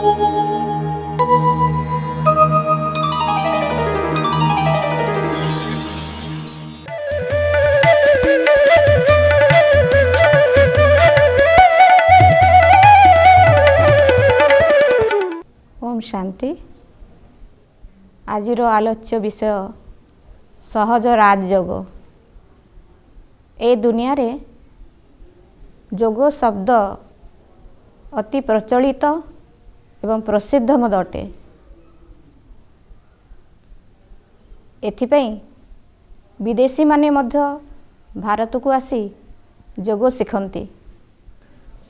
ଶାନ୍ତି ଆଜିର ଆଲୋଚ୍ୟ ବିଷୟ ସହଜ ରାଜଯୋଗ ଏ ଦୁନିଆରେ ଯୋଗ ଶବ୍ଦ ଅତି ପ୍ରଚଳିତ ଏବଂ ପ୍ରସିଦ୍ଧ ମଦ ଅଟେ ଏଥିପାଇଁ ବିଦେଶୀମାନେ ମଧ୍ୟ ଭାରତକୁ ଆସି ଯୋଗ ଶିଖନ୍ତି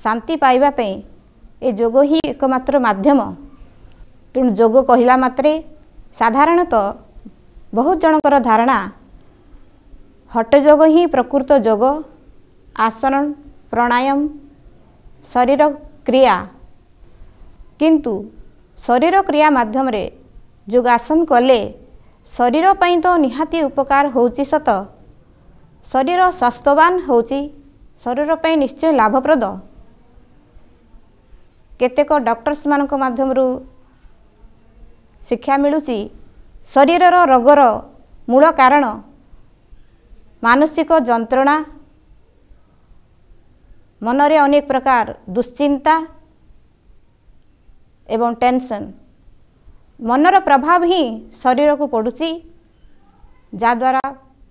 ଶାନ୍ତି ପାଇବା ପାଇଁ ଏ ଯୋଗ ହିଁ ଏକମାତ୍ର ମାଧ୍ୟମ ତେଣୁ ଯୋଗ କହିଲା ମାତ୍ରେ ସାଧାରଣତଃ ବହୁତ ଜଣଙ୍କର ଧାରଣା ହଟଯୋଗ ହିଁ ପ୍ରକୃତ ଯୋଗ ଆସନ ପ୍ରାଣାୟମ ଶରୀର କ୍ରିୟା କିନ୍ତୁ ଶରୀର କ୍ରିୟା ମାଧ୍ୟମରେ ଯୋଗାସନ କଲେ ଶରୀର ପାଇଁ ତ ନିହାତି ଉପକାର ହେଉଛି ସତ ଶରୀର ସ୍ୱାସ୍ଥ୍ୟବାନ ହେଉଛି ଶରୀର ପାଇଁ ନିଶ୍ଚୟ ଲାଭପ୍ରଦ କେତେକ ଡକ୍ଟର୍ସମାନଙ୍କ ମାଧ୍ୟମରୁ ଶିକ୍ଷା ମିଳୁଛି ଶରୀରର ରୋଗର ମୂଳ କାରଣ ମାନସିକ ଯନ୍ତ୍ରଣା ମନରେ ଅନେକ ପ୍ରକାର ଦୁଶ୍ଚିନ୍ତା ଏବଂ ଟେନସନ୍ ମନର ପ୍ରଭାବ ହିଁ ଶରୀରକୁ ପଡ଼ୁଛି ଯାହାଦ୍ୱାରା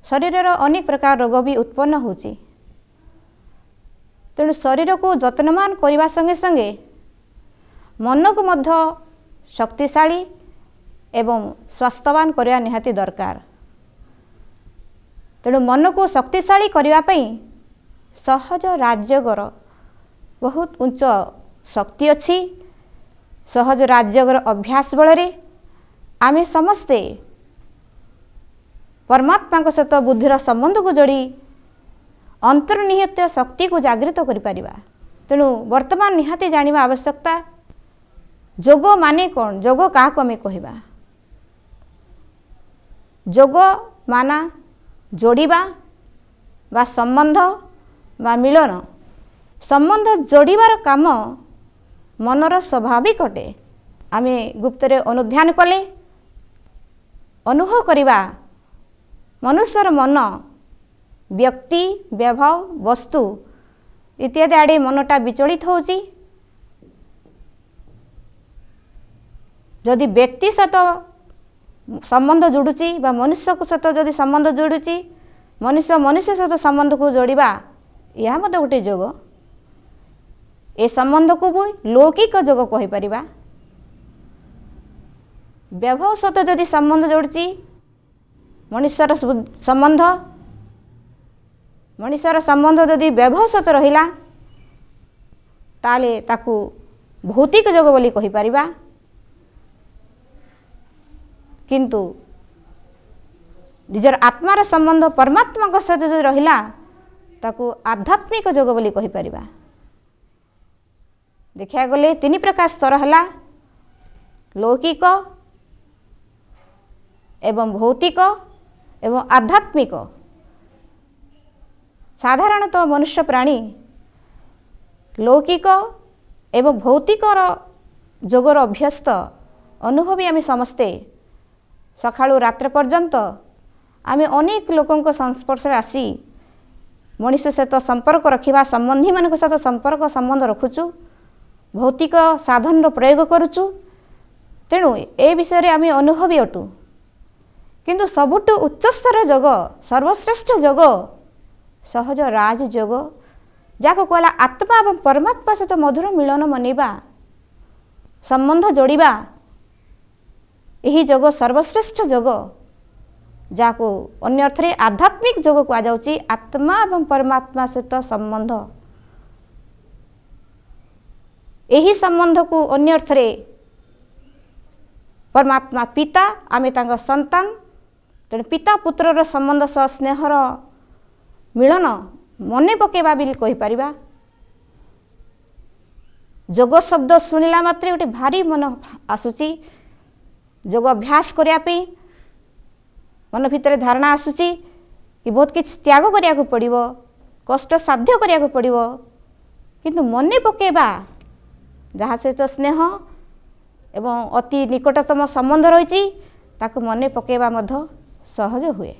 ଶରୀରର ଅନେକ ପ୍ରକାର ରୋଗ ବି ଉତ୍ପନ୍ନ ହେଉଛି ତେଣୁ ଶରୀରକୁ ଯତ୍ନବାନ କରିବା ସଙ୍ଗେ ସଙ୍ଗେ ମନକୁ ମଧ୍ୟ ଶକ୍ତିଶାଳୀ ଏବଂ ସ୍ୱାସ୍ଥ୍ୟବାନ କରିବା ନିହାତି ଦରକାର ତେଣୁ ମନକୁ ଶକ୍ତିଶାଳୀ କରିବା ପାଇଁ ସହଜ ରାଜ୍ୟଗର ବହୁତ ଉଚ୍ଚ ଶକ୍ତି ଅଛି ସହଜ ରାଜ୍ୟର ଅଭ୍ୟାସ ବଳରେ ଆମେ ସମସ୍ତେ ପରମାତ୍ମାଙ୍କ ସହିତ ବୁଦ୍ଧିର ସମ୍ବନ୍ଧକୁ ଯୋଡ଼ି ଅନ୍ତର୍ନିହିତ ଶକ୍ତିକୁ ଜାଗ୍ରତ କରିପାରିବା ତେଣୁ ବର୍ତ୍ତମାନ ନିହାତି ଜାଣିବା ଆବଶ୍ୟକତା ଯୋଗ ମାନେ କ'ଣ ଯୋଗ କାହାକୁ ଆମେ କହିବା ଯୋଗ ମାନା ଯୋଡ଼ିବା ବା ସମ୍ବନ୍ଧ ବା ମିଳନ ସମ୍ବନ୍ଧ ଯୋଡ଼ିବାର କାମ ମନର ସ୍ୱାଭାବିକ ଅଟେ ଆମେ ଗୁପ୍ତରେ ଅନୁଧ୍ୟାନ କଲେ ଅନୁଭବ କରିବା ମନୁଷ୍ୟର ମନ ବ୍ୟକ୍ତି ବ୍ୟବହାର ବସ୍ତୁ ଇତ୍ୟାଦି ଆଡ଼େ ମନଟା ବିଚଳିତ ହେଉଛି ଯଦି ବ୍ୟକ୍ତି ସହିତ ସମ୍ବନ୍ଧ ଯୋଡ଼ୁଛି ବା ମନୁଷ୍ୟଙ୍କ ସହିତ ଯଦି ସମ୍ବନ୍ଧ ଯୋଡ଼ୁଛି ମନୁଷ୍ୟ ମନୁଷ୍ୟ ସହିତ ସମ୍ବନ୍ଧକୁ ଯୋଡ଼ିବା ଏହା ମଧ୍ୟ ଗୋଟିଏ ଯୋଗ ए सम्बन्ध कु लौकिक जग क्यावस सम्बन्ध जोडिन्छ मनिष र सम्बन्ध मनिस र सम्बन्ध जति व्यवह सत रु भौतिक जग पनि किंतु निजर आत्मार सम्बन्ध परमात्मा सहित रहिला ताकु आध्यात्मिक जग पनि क ଦେଖିବାକୁ ଗଲେ ତିନି ପ୍ରକାର ସ୍ତର ହେଲା ଲୌକିକ ଏବଂ ଭୌତିକ ଏବଂ ଆଧ୍ୟାତ୍ମିକ ସାଧାରଣତଃ ମନୁଷ୍ୟ ପ୍ରାଣୀ ଲୌକିକ ଏବଂ ଭୌତିକର ଯୋଗର ଅଭ୍ୟସ୍ତ ଅନୁଭବୀ ଆମେ ସମସ୍ତେ ସକାଳୁ ରାତ୍ର ପର୍ଯ୍ୟନ୍ତ ଆମେ ଅନେକ ଲୋକଙ୍କ ସଂସ୍ପର୍ଶରେ ଆସି ମଣିଷ ସହିତ ସମ୍ପର୍କ ରଖିବା ସମ୍ବନ୍ଧୀମାନଙ୍କ ସହିତ ସମ୍ପର୍କ ସମ୍ବନ୍ଧ ରଖୁଛୁ ଭୌତିକ ସାଧନର ପ୍ରୟୋଗ କରୁଛୁ ତେଣୁ ଏ ବିଷୟରେ ଆମେ ଅନୁଭବୀ ଅଟୁ କିନ୍ତୁ ସବୁଠୁ ଉଚ୍ଚସ୍ତର ଯୋଗ ସର୍ବଶ୍ରେଷ୍ଠ ଯୋଗ ସହଜ ରାଜ ଯୋଗ ଯାହାକୁ କୁହାଲା ଆତ୍ମା ଏବଂ ପରମାତ୍ମା ସହିତ ମଧୁର ମିଳନ ମନେଇବା ସମ୍ବନ୍ଧ ଯୋଡ଼ିବା ଏହି ଯୋଗ ସର୍ବଶ୍ରେଷ୍ଠ ଯୋଗ ଯାହାକୁ ଅନ୍ୟ ଅର୍ଥରେ ଆଧ୍ୟାତ୍ମିକ ଯୋଗ କୁହାଯାଉଛି ଆତ୍ମା ଏବଂ ପରମାତ୍ମା ସହିତ ସମ୍ବନ୍ଧ ଏହି ସମ୍ବନ୍ଧକୁ ଅନ୍ୟ ଅର୍ଥରେ ପରମାତ୍ମା ପିତା ଆମେ ତାଙ୍କ ସନ୍ତାନ ତେଣୁ ପିତା ପୁତ୍ରର ସମ୍ବନ୍ଧ ସହ ସ୍ନେହର ମିଳନ ମନେ ପକାଇବା ବୋଲି କହିପାରିବା ଯୋଗ ଶବ୍ଦ ଶୁଣିଲା ମାତ୍ରେ ଗୋଟେ ଭାରି ମନ ଆସୁଛି ଯୋଗ ଅଭ୍ୟାସ କରିବା ପାଇଁ ମନ ଭିତରେ ଧାରଣା ଆସୁଛି କି ବହୁତ କିଛି ତ୍ୟାଗ କରିବାକୁ ପଡ଼ିବ କଷ୍ଟ ସାଧ୍ୟ କରିବାକୁ ପଡ଼ିବ କିନ୍ତୁ ମନେ ପକାଇବା ଯାହା ସହିତ ସ୍ନେହ ଏବଂ ଅତି ନିକଟତମ ସମ୍ବନ୍ଧ ରହିଛି ତାକୁ ମନେ ପକାଇବା ମଧ୍ୟ ସହଜ ହୁଏ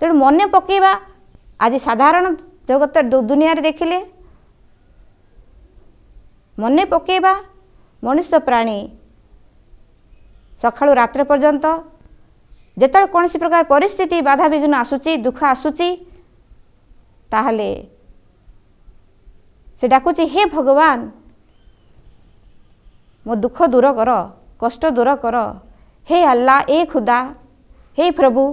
ତେଣୁ ମନେ ପକାଇବା ଆଜି ସାଧାରଣ ଜଗତ ଦୁନିଆରେ ଦେଖିଲେ ମନେ ପକାଇବା ମଣିଷ ପ୍ରାଣୀ ସକାଳୁ ରାତ୍ର ପର୍ଯ୍ୟନ୍ତ ଯେତେବେଳେ କୌଣସି ପ୍ରକାର ପରିସ୍ଥିତି ବାଧାବିଘ୍ନ ଆସୁଛି ଦୁଃଖ ଆସୁଛି ତାହେଲେ से हे भगवान म दुख दूर गर कष्ट दूर गर हे अल्लाह ए खुदा हे प्रभु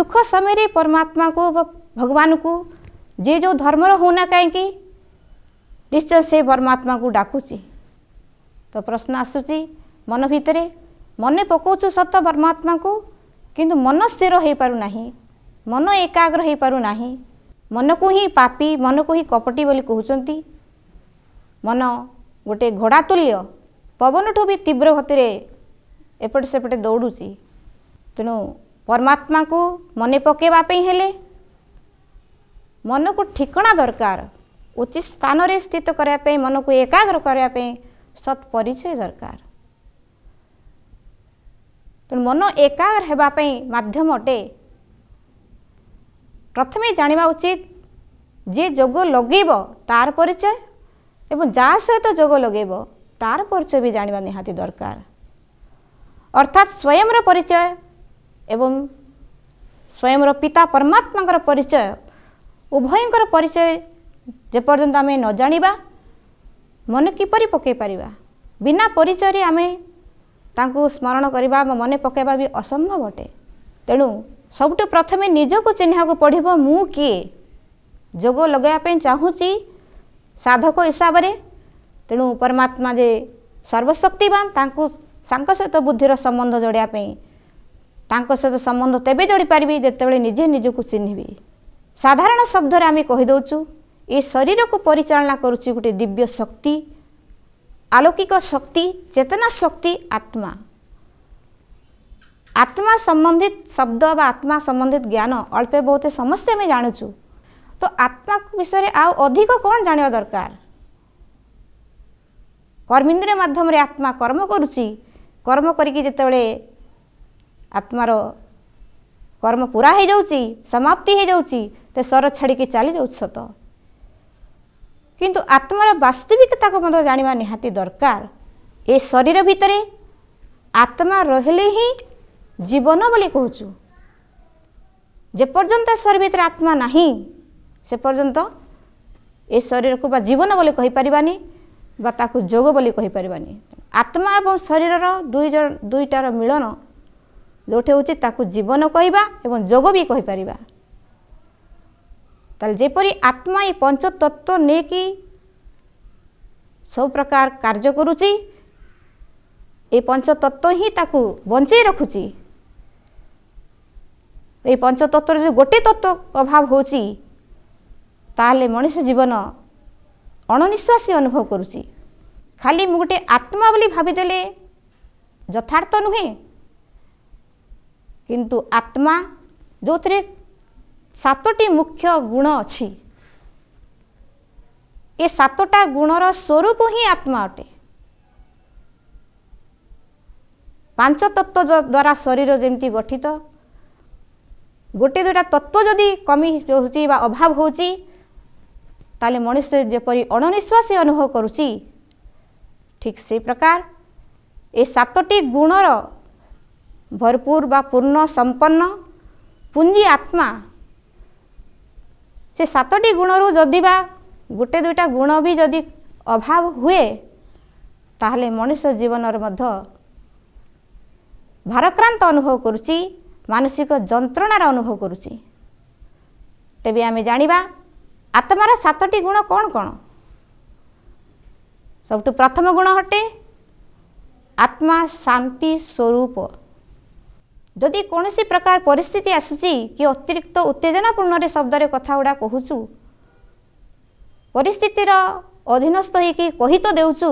दुख समय रे परमात्मा को भगवान को जे जो धर्म र हौ न निश्चय से परमात्मा को डाकुँछ तो प्रश्न आसु मन भित्र मन पकाउछु सत परमात्मा को किंतु मन स्थिर कि नाही मन एकाग्र मनग्र है नाही ମନକୁ ହିଁ ପାପି ମନକୁ ହିଁ କପଟି ବୋଲି କହୁଛନ୍ତି ମନ ଗୋଟିଏ ଘୋଡ଼ା ତୁଲ୍ୟ ପବନଠୁ ବି ତୀବ୍ର ଗତିରେ ଏପଟେ ସେପଟେ ଦୌଡ଼ୁଛି ତେଣୁ ପରମାତ୍ମାଙ୍କୁ ମନେ ପକାଇବା ପାଇଁ ହେଲେ ମନକୁ ଠିକଣା ଦରକାର ଉଚିତ ସ୍ଥାନରେ ସ୍ଥିତ କରିବା ପାଇଁ ମନକୁ ଏକାଗ୍ର କରିବା ପାଇଁ ସତ୍ ପରିଚୟ ଦରକାର ତେଣୁ ମନ ଏକାଗ୍ର ହେବା ପାଇଁ ମାଧ୍ୟମ ଅଟେ ପ୍ରଥମେ ଜାଣିବା ଉଚିତ ଯିଏ ଯୋଗ ଲଗେଇବ ତାର ପରିଚୟ ଏବଂ ଯାହା ସହିତ ଯୋଗ ଲଗେଇବ ତାର ପରିଚୟ ବି ଜାଣିବା ନିହାତି ଦରକାର ଅର୍ଥାତ୍ ସ୍ୱୟଂର ପରିଚୟ ଏବଂ ସ୍ୱୟଂର ପିତା ପରମାତ୍ମାଙ୍କର ପରିଚୟ ଉଭୟଙ୍କର ପରିଚୟ ଯେପର୍ଯ୍ୟନ୍ତ ଆମେ ନ ଜାଣିବା ମନେ କିପରି ପକାଇ ପାରିବା ବିନା ପରିଚୟରେ ଆମେ ତାଙ୍କୁ ସ୍ମରଣ କରିବା ବା ମନେ ପକାଇବା ବି ଅସମ୍ଭବ ଅଟେ ତେଣୁ ସବୁଠୁ ପ୍ରଥମେ ନିଜକୁ ଚିହ୍ନିବାକୁ ପଡ଼ିବ ମୁଁ କିଏ ଯୋଗ ଲଗାଇବା ପାଇଁ ଚାହୁଁଛି ସାଧକ ହିସାବରେ ତେଣୁ ପରମାତ୍ମା ଯେ ସର୍ବଶକ୍ତିବାନ ତାଙ୍କୁ ସାଙ୍ଗ ସହିତ ବୁଦ୍ଧିର ସମ୍ବନ୍ଧ ଯୋଡ଼ିବା ପାଇଁ ତାଙ୍କ ସହିତ ସମ୍ବନ୍ଧ ତେବେ ଯୋଡ଼ିପାରିବି ଯେତେବେଳେ ନିଜେ ନିଜକୁ ଚିହ୍ନିବି ସାଧାରଣ ଶବ୍ଦରେ ଆମେ କହିଦେଉଛୁ ଏ ଶରୀରକୁ ପରିଚାଳନା କରୁଛି ଗୋଟିଏ ଦିବ୍ୟ ଶକ୍ତି ଆଲୌକିକ ଶକ୍ତି ଚେତନା ଶକ୍ତି ଆତ୍ମା ଆତ୍ମା ସମ୍ବନ୍ଧିତ ଶବ୍ଦ ବା ଆତ୍ମା ସମ୍ବନ୍ଧିତ ଜ୍ଞାନ ଅଳ୍ପେ ବହୁତେ ସମସ୍ତେ ଆମେ ଜାଣୁଛୁ ତ ଆତ୍ମା ବିଷୟରେ ଆଉ ଅଧିକ କ'ଣ ଜାଣିବା ଦରକାର କର୍ମିନ୍ଦ୍ର ମାଧ୍ୟମରେ ଆତ୍ମା କର୍ମ କରୁଛି କର୍ମ କରିକି ଯେତେବେଳେ ଆତ୍ମାର କର୍ମ ପୁରା ହୋଇଯାଉଛି ସମାପ୍ତି ହୋଇଯାଉଛି ତ ସ୍ୱର ଛାଡ଼ିକି ଚାଲିଯାଉଛି ସତ କିନ୍ତୁ ଆତ୍ମାର ବାସ୍ତବିକତାକୁ ମଧ୍ୟ ଜାଣିବା ନିହାତି ଦରକାର ଏ ଶରୀର ଭିତରେ ଆତ୍ମା ରହିଲେ ହିଁ जीवन बोलीपर्न्त भत्मा नै सन्त ए शरी जीवन बोलीपरबानी बापारि आत्मा शरीर दुईज दुईटा र मिलन जोडिन्छ जीवन क्या एग विपरप आत्मा ए पञ्चतत्व नै कि सब प्रकार कर्ज्यु ए पञ्चतत्व हिँ त बञ्च रकु ଏଇ ପଞ୍ଚତତ୍ଵର ଯଦି ଗୋଟିଏ ତତ୍ଵ ଅଭାବ ହେଉଛି ତାହେଲେ ମଣିଷ ଜୀବନ ଅଣନିଶ୍ୱାସୀ ଅନୁଭବ କରୁଛି ଖାଲି ମୁଁ ଗୋଟିଏ ଆତ୍ମା ବୋଲି ଭାବିଦେଲେ ଯଥାର୍ଥ ନୁହେଁ କିନ୍ତୁ ଆତ୍ମା ଯେଉଁଥିରେ ସାତଟି ମୁଖ୍ୟ ଗୁଣ ଅଛି ଏ ସାତଟା ଗୁଣର ସ୍ୱରୂପ ହିଁ ଆତ୍ମା ଅଟେ ପାଞ୍ଚ ପାଞ୍ଚତତ୍ଵ ଦ୍ୱାରା ଶରୀର ଯେମିତି ଗଠିତ ଗୋଟିଏ ଦୁଇଟା ତତ୍ତ୍ୱ ଯଦି କମି ରହୁଛି ବା ଅଭାବ ହେଉଛି ତାହେଲେ ମଣିଷ ଯେପରି ଅଣନିଶ୍ୱାସୀ ଅନୁଭବ କରୁଛି ଠିକ୍ ସେହି ପ୍ରକାର ଏ ସାତଟି ଗୁଣର ଭରପୁର ବା ପୂର୍ଣ୍ଣ ସମ୍ପନ୍ନ ପୁଞ୍ଜି ଆତ୍ମା ସେ ସାତଟି ଗୁଣରୁ ଯଦି ବା ଗୋଟେ ଦୁଇଟା ଗୁଣ ବି ଯଦି ଅଭାବ ହୁଏ ତାହେଲେ ମଣିଷ ଜୀବନରେ ମଧ୍ୟ ଭାରକ୍ରାନ୍ତ ଅନୁଭବ କରୁଛି ମାନସିକ ଯନ୍ତ୍ରଣାର ଅନୁଭବ କରୁଛି ତେବେ ଆମେ ଜାଣିବା ଆତ୍ମାର ସାତଟି ଗୁଣ କ'ଣ କ'ଣ ସବୁଠୁ ପ୍ରଥମ ଗୁଣ ଅଟେ ଆତ୍ମା ଶାନ୍ତି ସ୍ୱରୂପ ଯଦି କୌଣସି ପ୍ରକାର ପରିସ୍ଥିତି ଆସୁଛି କି ଅତିରିକ୍ତ ଉତ୍ତେଜନାପୂର୍ଣ୍ଣରେ ଶବ୍ଦରେ କଥା ଗୁଡ଼ା କହୁଛୁ ପରିସ୍ଥିତିର ଅଧୀନସ୍ଥ ହୋଇକି କହି ତ ଦେଉଛୁ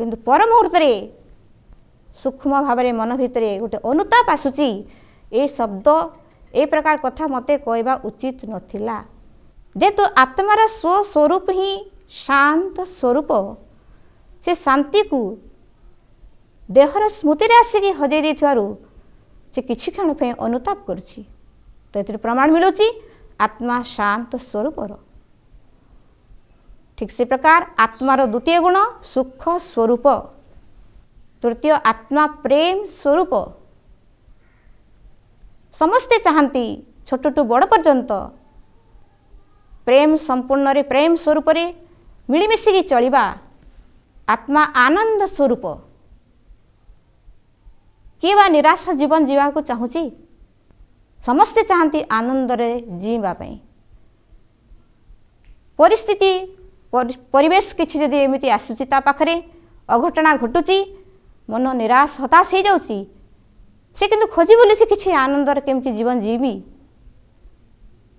କିନ୍ତୁ ପରମୁହୂର୍ତ୍ତରେ ସୂକ୍ଷ୍ମ ଭାବରେ ମନ ଭିତରେ ଗୋଟେ ଅନୁତାପ ଆସୁଛି ଏ ଶବ୍ଦ ଏ ପ୍ରକାର କଥା ମୋତେ କହିବା ଉଚିତ ନଥିଲା ଯେହେତୁ ଆତ୍ମାର ସ୍ୱସ୍ୱରୂପ ହିଁ ଶାନ୍ତ ସ୍ୱରୂପ ସେ ଶାନ୍ତିକୁ ଦେହର ସ୍ମୃତିରେ ଆସିକି ହଜେଇ ଦେଇଥିବାରୁ ସେ କିଛି କ୍ଷଣ ପାଇଁ ଅନୁତାପ କରୁଛି ତ ଏଥିରୁ ପ୍ରମାଣ ମିଳୁଛି ଆତ୍ମା ଶାନ୍ତ ସ୍ୱରୂପର ଠିକ୍ ସେ ପ୍ରକାର ଆତ୍ମାର ଦ୍ୱିତୀୟ ଗୁଣ ସୁଖ ସ୍ୱରୂପ ତୃତୀୟ ଆତ୍ମା ପ୍ରେମ ସ୍ୱରୂପ ସମସ୍ତେ ଚାହାନ୍ତି ଛୋଟଠୁ ବଡ଼ ପର୍ଯ୍ୟନ୍ତ ପ୍ରେମ ସମ୍ପୂର୍ଣ୍ଣରେ ପ୍ରେମ ସ୍ୱରୂପରେ ମିଳିମିଶିକି ଚଳିବା ଆତ୍ମା ଆନନ୍ଦ ସ୍ୱରୂପ କିଏ ବା ନିରାଶ ଜୀବନ ଯିବାକୁ ଚାହୁଁଛି ସମସ୍ତେ ଚାହାନ୍ତି ଆନନ୍ଦରେ ଜିଇଁବା ପାଇଁ ପରିସ୍ଥିତି ପରିବେଶ କିଛି ଯଦି ଏମିତି ଆସୁଛି ତା ପାଖରେ ଅଘଟଣା ଘଟୁଛି ମନ ନିରାଶ ହତାଶ ହୋଇଯାଉଛି সে কিন্তু খোঁজি বলেছে কিছু আনন্দর কেমতি জীবন জীবি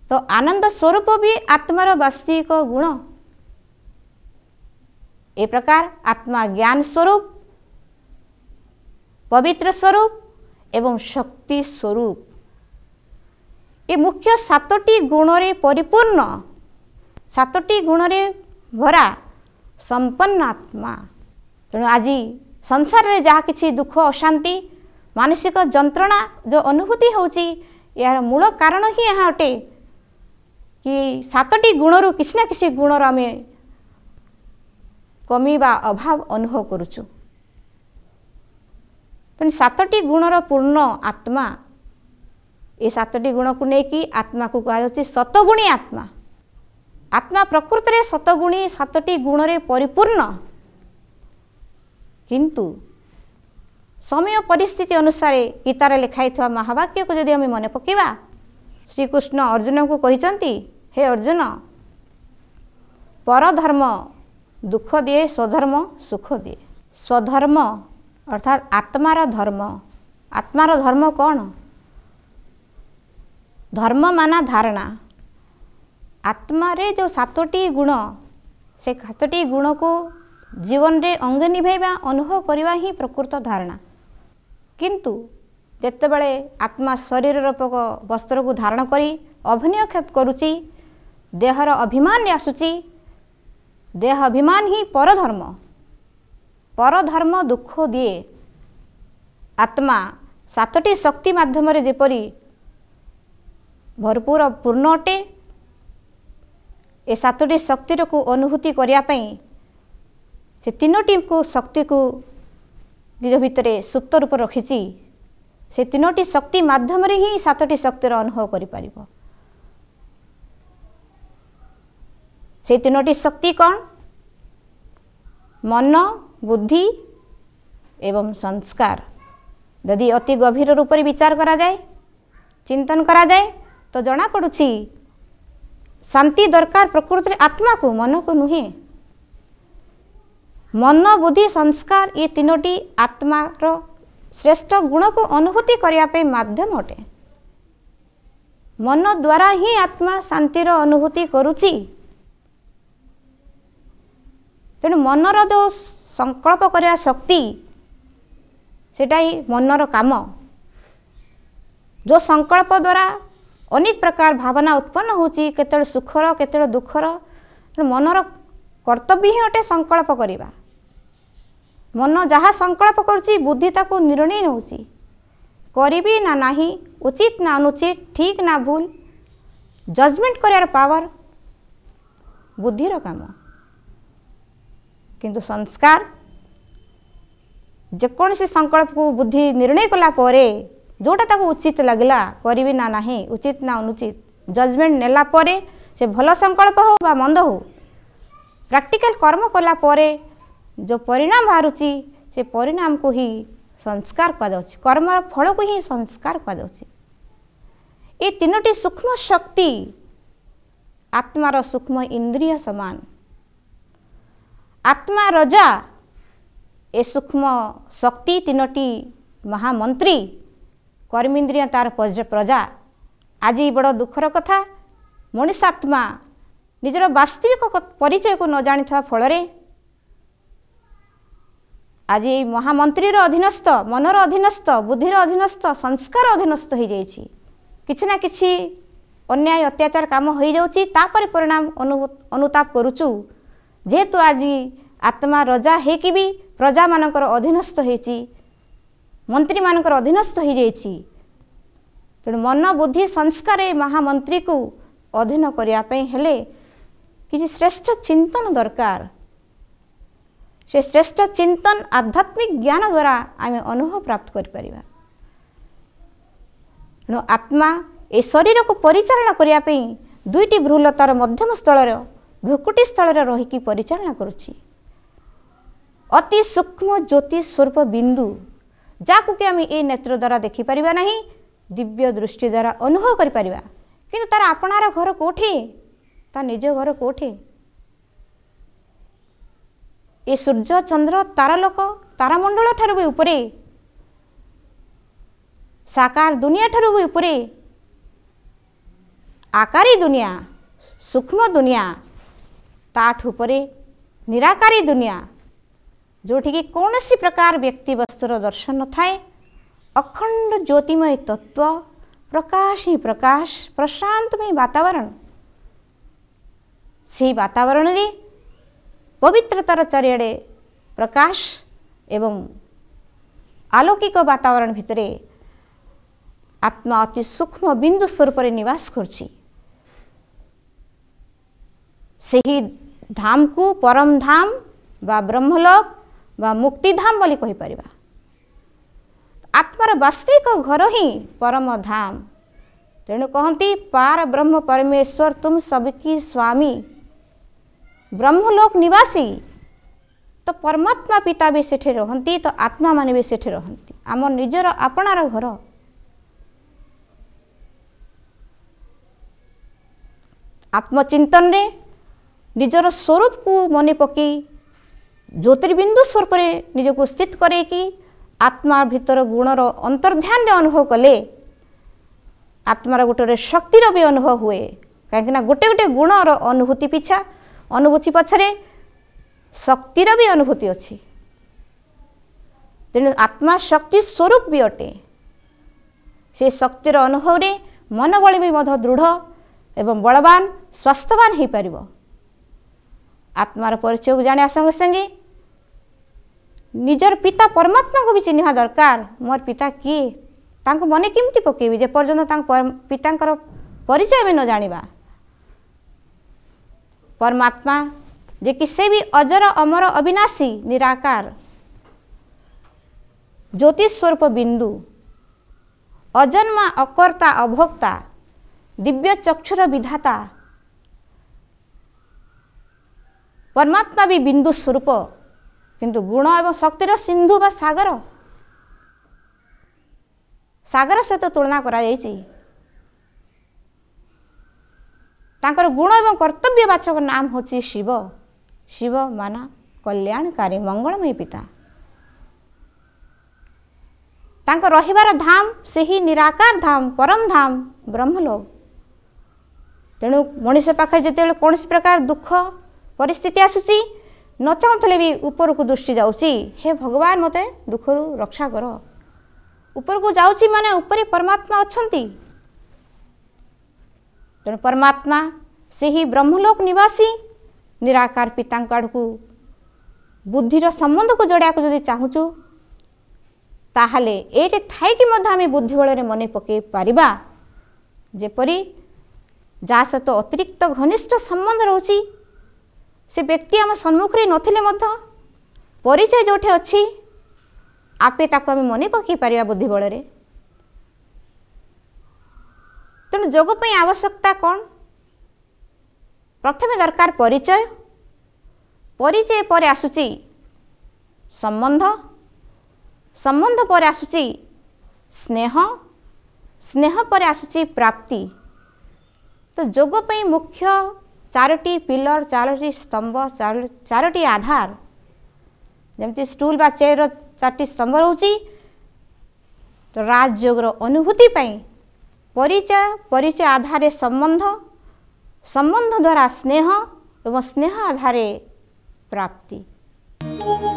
তো আনন্দ স্বরূপ বি আত্মার বাস্তবিক গুণ এ প্রকার আত্মা জ্ঞান স্বরূপ পবিত্র স্বরূপ এবং শক্তি স্বরূপ এ মুখ্য সাতটি গুণরে পরিপূর্ণ সাতটি গুণরে ভরা সম্পন্ন আত্মা তেমন আজি সংসারের যা কিছু দুঃখ অশান্তি ମାନସିକ ଯନ୍ତ୍ରଣା ଯେଉଁ ଅନୁଭୂତି ହେଉଛି ଏହାର ମୂଳ କାରଣ ହିଁ ଏହା ଅଟେ କି ସାତଟି ଗୁଣରୁ କିଛି ନା କିଛି ଗୁଣର ଆମେ କମିବା ଅଭାବ ଅନୁଭବ କରୁଛୁ ତେଣୁ ସାତଟି ଗୁଣର ପୂର୍ଣ୍ଣ ଆତ୍ମା ଏ ସାତଟି ଗୁଣକୁ ନେଇକି ଆତ୍ମାକୁ କୁହାଯାଉଛି ସତଗୁଣୀ ଆତ୍ମା ଆତ୍ମା ପ୍ରକୃତରେ ସତଗୁଣୀ ସାତଟି ଗୁଣରେ ପରିପୂର୍ଣ୍ଣ କିନ୍ତୁ ସମୟ ପରିସ୍ଥିତି ଅନୁସାରେ ଗୀତାରେ ଲେଖାଇଥିବା ମହାବାକ୍ୟକୁ ଯଦି ଆମେ ମନେ ପକାଇବା ଶ୍ରୀକୃଷ୍ଣ ଅର୍ଜୁନଙ୍କୁ କହିଛନ୍ତି ହେ ଅର୍ଜୁନ ପରଧର୍ମ ଦୁଃଖ ଦିଏ ସ୍ୱଧର୍ମ ସୁଖ ଦିଏ ସ୍ୱଧର୍ମ ଅର୍ଥାତ୍ ଆତ୍ମାର ଧର୍ମ ଆତ୍ମାର ଧର୍ମ କ'ଣ ଧର୍ମ ମାନା ଧାରଣା ଆତ୍ମାରେ ଯେଉଁ ସାତଟି ଗୁଣ ସେ ସାତଟି ଗୁଣକୁ ଜୀବନରେ ଅଙ୍ଗ ନିଭାଇବା ଅନୁଭବ କରିବା ହିଁ ପ୍ରକୃତ ଧାରଣା କିନ୍ତୁ ଯେତେବେଳେ ଆତ୍ମା ଶରୀର ରୂପକ ବସ୍ତ୍ରକୁ ଧାରଣ କରି ଅଭିନୟକ୍ଷେପ କରୁଛି ଦେହର ଅଭିମାନରେ ଆସୁଛି ଦେହ ଅଭିମାନ ହିଁ ପରଧର୍ମ ପରଧର୍ମ ଦୁଃଖ ଦିଏ ଆତ୍ମା ସାତଟି ଶକ୍ତି ମାଧ୍ୟମରେ ଯେପରି ଭରପୁର ପୂର୍ଣ୍ଣ ଅଟେ ଏ ସାତଟି ଶକ୍ତିରକୁ ଅନୁଭୂତି କରିବା ପାଇଁ ସେ ତିନୋଟିକୁ ଶକ୍ତିକୁ ନିଜ ଭିତରେ ସୁପ୍ତ ରୂପ ରଖିଛି ସେ ତିନୋଟି ଶକ୍ତି ମାଧ୍ୟମରେ ହିଁ ସାତଟି ଶକ୍ତିର ଅନୁଭବ କରିପାରିବ ସେ ତିନୋଟି ଶକ୍ତି କ'ଣ ମନ ବୁଦ୍ଧି ଏବଂ ସଂସ୍କାର ଯଦି ଅତି ଗଭୀର ରୂପରେ ବିଚାର କରାଯାଏ ଚିନ୍ତନ କରାଯାଏ ତ ଜଣାପଡ଼ୁଛି ଶାନ୍ତି ଦରକାର ପ୍ରକୃତିରେ ଆତ୍ମାକୁ ମନକୁ ନୁହେଁ ମନ ବୁଦ୍ଧି ସଂସ୍କାର ଏ ତିନୋଟି ଆତ୍ମାର ଶ୍ରେଷ୍ଠ ଗୁଣକୁ ଅନୁଭୂତି କରିବା ପାଇଁ ମାଧ୍ୟମ ଅଟେ ମନ ଦ୍ୱାରା ହିଁ ଆତ୍ମା ଶାନ୍ତିର ଅନୁଭୂତି କରୁଛି ତେଣୁ ମନର ଯେଉଁ ସଂକଳ୍ପ କରିବା ଶକ୍ତି ସେଇଟା ହିଁ ମନର କାମ ଯେଉଁ ସଂକଳ୍ପ ଦ୍ୱାରା ଅନେକ ପ୍ରକାର ଭାବନା ଉତ୍ପନ୍ନ ହେଉଛି କେତେବେଳେ ସୁଖର କେତେବେଳେ ଦୁଃଖର ମନର କର୍ତ୍ତବ୍ୟ ହିଁ ଅଟେ ସଂକଳ୍ପ କରିବା मन जहाँ संकल्प बुद्धि ताको निर्णय ना सङ्कल्प उचित ना अनुचित ठीक ना भूल जजमेन्ट गरेर पावर बुद्धिर काम किंतु संस्कार संकल्प को बुद्धि निर्णय जोटा ताको उचित लगला ना उचित ना अनुचित जजमेन्ट नेलाप भल सङ्कल्प हौ बा हो प्रैक्टिकल कर्म कलाप ଯେଉଁ ପରିଣାମ ବାହାରୁଛି ସେ ପରିଣାମକୁ ହିଁ ସଂସ୍କାର କୁହାଯାଉଛି କର୍ମର ଫଳକୁ ହିଁ ସଂସ୍କାର କୁହାଯାଉଛି ଏ ତିନୋଟି ସୂକ୍ଷ୍ମ ଶକ୍ତି ଆତ୍ମାର ସୂକ୍ଷ୍ମ ଇନ୍ଦ୍ରିୟ ସମାନ ଆତ୍ମା ରଜା ଏ ସୂକ୍ଷ୍ମ ଶକ୍ତି ତିନୋଟି ମହାମନ୍ତ୍ରୀ କର୍ମିନ୍ଦ୍ରିୟ ତାର ପ୍ରଜା ଆଜି ବଡ଼ ଦୁଃଖର କଥା ମଣିଷାତ୍ମା ନିଜର ବାସ୍ତବିକ ପରିଚୟକୁ ନ ଜାଣିଥିବା ଫଳରେ ଆଜି ମହାମନ୍ତ୍ରୀର ଅଧୀନସ୍ଥ ମନର ଅଧୀନସ୍ଥ ବୁଦ୍ଧିର ଅଧୀନସ୍ଥ ସଂସ୍କାର ଅଧୀନସ୍ଥ ହୋଇଯାଇଛି କିଛି ନା କିଛି ଅନ୍ୟାୟ ଅତ୍ୟାଚାର କାମ ହୋଇଯାଉଛି ତାପରେ ପରିଣାମ ଅନୁତାପ କରୁଛୁ ଯେହେତୁ ଆଜି ଆତ୍ମା ରଜା ହୋଇକି ବି ପ୍ରଜାମାନଙ୍କର ଅଧୀନସ୍ଥ ହୋଇଛି ମନ୍ତ୍ରୀମାନଙ୍କର ଅଧୀନସ୍ଥ ହୋଇଯାଇଛି ତେଣୁ ମନ ବୁଦ୍ଧି ସଂସ୍କାର ଏ ମହାମନ୍ତ୍ରୀକୁ ଅଧୀନ କରିବା ପାଇଁ ହେଲେ କିଛି ଶ୍ରେଷ୍ଠ ଚିନ୍ତନ ଦରକାର ସେ ଶ୍ରେଷ୍ଠ ଚିନ୍ତନ ଆଧ୍ୟାତ୍ମିକ ଜ୍ଞାନ ଦ୍ୱାରା ଆମେ ଅନୁଭବ ପ୍ରାପ୍ତ କରିପାରିବା ତେଣୁ ଆତ୍ମା ଏ ଶରୀରକୁ ପରିଚାଳନା କରିବା ପାଇଁ ଦୁଇଟି ଭୃଲତାର ମଧ୍ୟମ ସ୍ଥଳର ଭୁକୁଟି ସ୍ଥଳରେ ରହିକି ପରିଚାଳନା କରୁଛି ଅତି ସୂକ୍ଷ୍ମ ଜ୍ୟୋତି ସ୍ୱରୂପ ବିନ୍ଦୁ ଯାହାକୁ କି ଆମେ ଏ ନେତ୍ର ଦ୍ୱାରା ଦେଖିପାରିବା ନାହିଁ ଦିବ୍ୟ ଦୃଷ୍ଟି ଦ୍ୱାରା ଅନୁଭବ କରିପାରିବା କିନ୍ତୁ ତା'ର ଆପଣାର ଘର କେଉଁଠି ତା ନିଜ ଘର କେଉଁଠି ଏ ସୂର୍ଯ୍ୟ ଚନ୍ଦ୍ର ତାରାଲୋକ ତାରାମଣ୍ଡଳ ଠାରୁ ବି ଉପରେ ସାକାର ଦୁନିଆ ଠାରୁ ବି ଉପରେ ଆକାରୀ ଦୁନିଆ ସୂକ୍ଷ୍ମ ଦୁନିଆ ତାଠୁ ଉପରେ ନିରାକାରୀ ଦୁନିଆ ଯେଉଁଠିକି କୌଣସି ପ୍ରକାର ବ୍ୟକ୍ତିବସ୍ତୁର ଦର୍ଶନ ନଥାଏ ଅଖଣ୍ଡ ଜ୍ୟୋତିମୟ ତତ୍ତ୍ୱ ପ୍ରକାଶ ହିଁ ପ୍ରକାଶ ପ୍ରଶାନ୍ତମୟ ବାତାବରଣ ସେହି ବାତାବରଣରେ ପବିତ୍ରତାର ଚାରିଆଡ଼େ ପ୍ରକାଶ ଏବଂ ଆଲୌକିକ ବାତାବରଣ ଭିତରେ ଆତ୍ମା ଅତି ସୂକ୍ଷ୍ମ ବିନ୍ଦୁ ସ୍ୱରୂପରେ ନିବାସ କରୁଛି ସେହି ଧାମକୁ ପରମ ଧାମ ବା ବ୍ରହ୍ମଲୋକ ବା ମୁକ୍ତିଧାମ ବୋଲି କହିପାରିବା ଆତ୍ମାର ବାସ୍ତବିକ ଘର ହିଁ ପରମ ଧାମ ତେଣୁ କହନ୍ତି ପାର ବ୍ରହ୍ମ ପରମେଶ୍ୱର ତୁମ ସବିକି ସ୍ୱାମୀ ब्रह्मलोक निवासी ତ ପରମାତ୍ମା ପିତା ବି ସେଠି ରହନ୍ତି ତ ଆତ୍ମାମାନେ ବି ସେଠି ରହନ୍ତି ଆମ ନିଜର ଆପଣାର ଘର ଆତ୍ମଚିନ୍ତନରେ ନିଜର ସ୍ୱରୂପକୁ ମନେ ପକାଇ ଜ୍ୟୋତିର୍ବିନ୍ଦୁ ସ୍ୱରୂପରେ ନିଜକୁ ସ୍ଥିତ କରେଇକି ଆତ୍ମା ଭିତର ଗୁଣର ଅନ୍ତର୍ଧ୍ୟାନରେ ଅନୁଭବ କଲେ ଆତ୍ମାର ଗୋଟେ ଗୋଟେ ଶକ୍ତିର ବି ଅନୁଭବ ହୁଏ କାହିଁକିନା ଗୋଟେ ଗୋଟେ ଗୁଣର ଅନୁଭୂତି ପିଛା ଅନୁଭୂତି ପଛରେ ଶକ୍ତିର ବି ଅନୁଭୂତି ଅଛି ତେଣୁ ଆତ୍ମା ଶକ୍ତି ସ୍ୱରୂପ ବି ଅଟେ ସେ ଶକ୍ତିର ଅନୁଭବରେ ମନୋବଳ ବି ମଧ୍ୟ ଦୃଢ଼ ଏବଂ ବଳବାନ ସ୍ୱାସ୍ଥ୍ୟବାନ ହୋଇପାରିବ ଆତ୍ମାର ପରିଚୟକୁ ଜାଣିବା ସଙ୍ଗେ ସଙ୍ଗେ ନିଜର ପିତା ପରମାତ୍ମାଙ୍କୁ ବି ଚିହ୍ନିବା ଦରକାର ମୋର ପିତା କିଏ ତାଙ୍କୁ ମନେ କେମିତି ପକାଇବି ଯେପର୍ଯ୍ୟନ୍ତ ତାଙ୍କ ପିତାଙ୍କର ପରିଚୟ ବି ନ ଜାଣିବା परमात्मा जे किससे भी अजर अमर अविनाशी निराकार ज्योतिष स्वरूप बिंदु अजन्मा अकर्ता अभोक्ता दिव्य चक्षुर विधाता परमात्मा भी बिंदु स्वरूप किंतु गुण एवं शक्तिर सिंधु बा सागर सागर सहित तुलना छी ତାଙ୍କର ଗୁଣ ଏବଂ କର୍ତ୍ତବ୍ୟବାଚକ ନାମ ହେଉଛି ଶିବ ଶିବ ମାନ କଲ୍ୟାଣକାରୀ ମଙ୍ଗଳମୟ ପିତା ତାଙ୍କ ରହିବାର ଧାମ ସେହି ନିରାକାର ଧାମ ପରମ ଧାମ ବ୍ରହ୍ମଲୋକ ତେଣୁ ମଣିଷ ପାଖରେ ଯେତେବେଳେ କୌଣସି ପ୍ରକାର ଦୁଃଖ ପରିସ୍ଥିତି ଆସୁଛି ନ ଚାହୁଁଥିଲେ ବି ଉପରକୁ ଦୃଷ୍ଟି ଯାଉଛି ହେ ଭଗବାନ ମୋତେ ଦୁଃଖରୁ ରକ୍ଷା କର ଉପରକୁ ଯାଉଛି ମାନେ ଉପରେ ପରମାତ୍ମା ଅଛନ୍ତି तर परमा सि ब्रह्मोक निवासी निराकार पिताको आडको बुद्धिर सम्बन्धको जोडा जिउछु तिमी बुद्धि बलर मनै पके पारेपरि जासित अतिरिक्त घनिष्ठ सम्बन्ध रहे व्यक्ति आम सम्मुख र नचय जोटे अझ आपे तन पके पार बुद्धि बलर ତେଣୁ ଯୋଗ ପାଇଁ ଆବଶ୍ୟକତା କ'ଣ ପ୍ରଥମେ ଦରକାର ପରିଚୟ ପରିଚୟ ପରେ ଆସୁଛି ସମ୍ବନ୍ଧ ସମ୍ବନ୍ଧ ପରେ ଆସୁଛି ସ୍ନେହ ସ୍ନେହ ପରେ ଆସୁଛି ପ୍ରାପ୍ତି ତ ଯୋଗ ପାଇଁ ମୁଖ୍ୟ ଚାରୋଟି ପିଲର ଚାରୋଟି ସ୍ତମ୍ଭ ଚାରୋଟି ଆଧାର ଯେମିତି ଷ୍ଟୁଲ୍ ବା ଚେୟାରର ଚାରୋଟି ସ୍ତମ୍ଭ ରହୁଛି ରାଜଯୋଗର ଅନୁଭୂତି ପାଇଁ ପରିଚୟ ପରିଚୟ ଆଧାରରେ ସମ୍ବନ୍ଧ ସମ୍ବନ୍ଧ ଦ୍ୱାରା ସ୍ନେହ ଏବଂ ସ୍ନେହ ଆଧାରରେ ପ୍ରାପ୍ତି Thank you.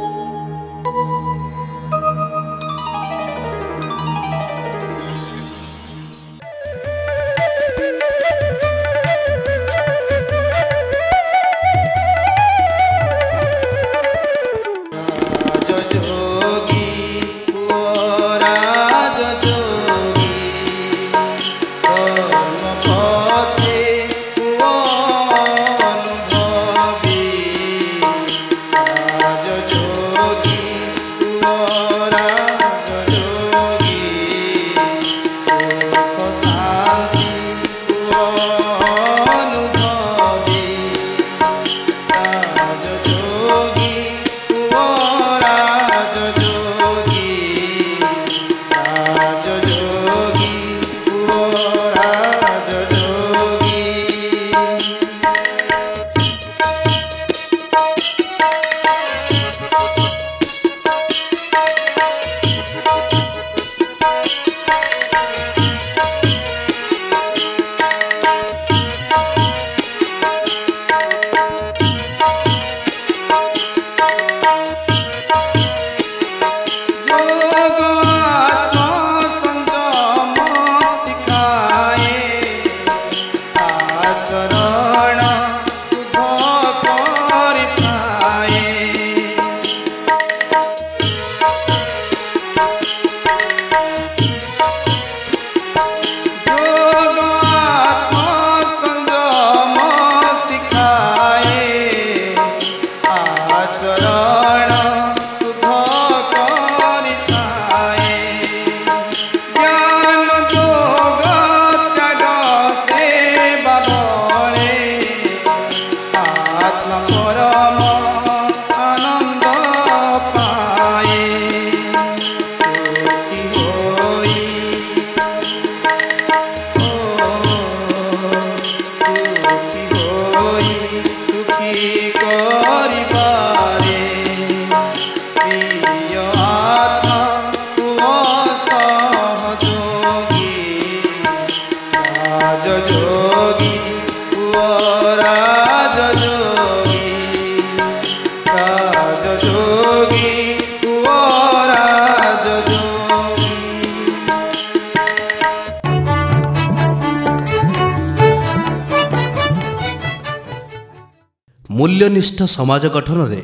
ସତ୍ୟନିଷ୍ଠ ସମାଜ ଗଠନରେ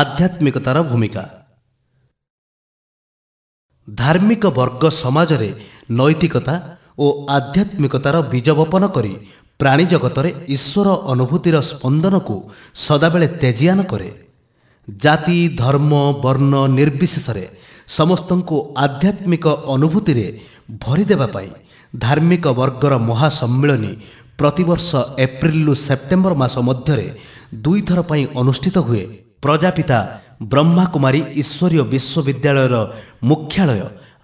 ଆଧ୍ୟାତ୍ମିକତାର ଭୂମିକା ଧାର୍ମିକ ବର୍ଗ ସମାଜରେ ନୈତିକତା ଓ ଆଧ୍ୟାତ୍ମିକତାର ବୀଜବପନ କରି ପ୍ରାଣୀ ଜଗତରେ ଈଶ୍ୱର ଅନୁଭୂତିର ସ୍ପନ୍ଦନକୁ ସଦାବେଳେ ତେଜିଆନ କରେ ଜାତି ଧର୍ମ ବର୍ଣ୍ଣ ନିର୍ବିଶେଷରେ ସମସ୍ତଙ୍କୁ ଆଧ୍ୟାତ୍ମିକ ଅନୁଭୂତିରେ ଭରିଦେବା ପାଇଁ ଧାର୍ମିକ ବର୍ଗର ମହାସମ୍ମିଳନୀ ପ୍ରତିବର୍ଷ ଏପ୍ରିଲରୁ ସେପ୍ଟେମ୍ବର ମାସ ମଧ୍ୟରେ ଦୁଇଥର ପାଇଁ ଅନୁଷ୍ଠିତ ହୁଏ ପ୍ରଜାପିତା ବ୍ରହ୍ମାକୁମାରୀ ଈଶ୍ୱରୀୟ ବିଶ୍ୱବିଦ୍ୟାଳୟର ମୁଖ୍ୟାଳୟ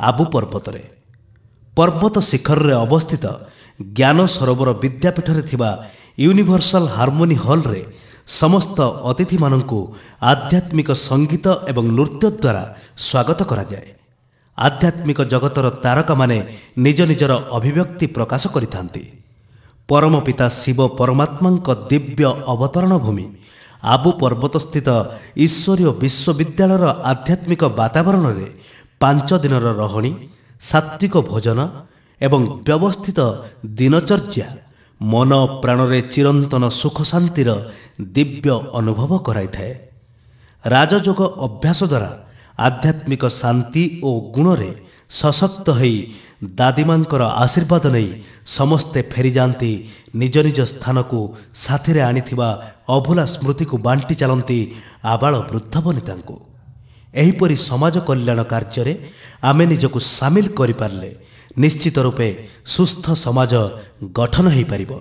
ଆବୁ ପର୍ବତରେ ପର୍ବତ ଶିଖରରେ ଅବସ୍ଥିତ ଜ୍ଞାନ ସରୋବର ବିଦ୍ୟାପୀଠରେ ଥିବା ୟୁନିଭର୍ସାଲ ହାରମୋନି ହଲ୍ରେ ସମସ୍ତ ଅତିଥିମାନଙ୍କୁ ଆଧ୍ୟାତ୍ମିକ ସଙ୍ଗୀତ ଏବଂ ନୃତ୍ୟ ଦ୍ୱାରା ସ୍ୱାଗତ କରାଯାଏ ଆଧ୍ୟାତ୍ମିକ ଜଗତର ତାରକାମାନେ ନିଜ ନିଜର ଅଭିବ୍ୟକ୍ତି ପ୍ରକାଶ କରିଥାନ୍ତି ପରମ ପିତା ଶିବ ପରମାତ୍ମାଙ୍କ ଦିବ୍ୟ ଅବତରଣ ଭୂମି ଆବୁ ପର୍ବତସ୍ଥିତ ଈଶ୍ୱରୀୟ ବିଶ୍ୱବିଦ୍ୟାଳୟର ଆଧ୍ୟାତ୍ମିକ ବାତାବରଣରେ ପାଞ୍ଚ ଦିନର ରହଣି ସାତ୍ତ୍ୱିକ ଭୋଜନ ଏବଂ ବ୍ୟବସ୍ଥିତ ଦିନଚର୍ଯ୍ୟା ମନ ପ୍ରାଣରେ ଚିରନ୍ତନ ସୁଖଶାନ୍ତିର ଦିବ୍ୟ ଅନୁଭବ କରାଇଥାଏ ରାଜଯୋଗ ଅଭ୍ୟାସ ଦ୍ୱାରା ଆଧ୍ୟାତ୍ମିକ ଶାନ୍ତି ଓ ଗୁଣରେ ସଶକ୍ତ ହୋଇ ଦାଦିମାଙ୍କର ଆଶୀର୍ବାଦ ନେଇ ସମସ୍ତେ ଫେରିଯାଆନ୍ତି ନିଜ ନିଜ ସ୍ଥାନକୁ ସାଥିରେ ଆଣିଥିବା ଅଭୁଲା ସ୍ମୃତିକୁ ବାଣ୍ଟି ଚାଲନ୍ତି ଆବାଳ ବୃଦ୍ଧ ବନିତାଙ୍କୁ ଏହିପରି ସମାଜ କଲ୍ୟାଣ କାର୍ଯ୍ୟରେ ଆମେ ନିଜକୁ ସାମିଲ କରିପାରିଲେ ନିଶ୍ଚିତ ରୂପେ ସୁସ୍ଥ ସମାଜ ଗଠନ ହୋଇପାରିବ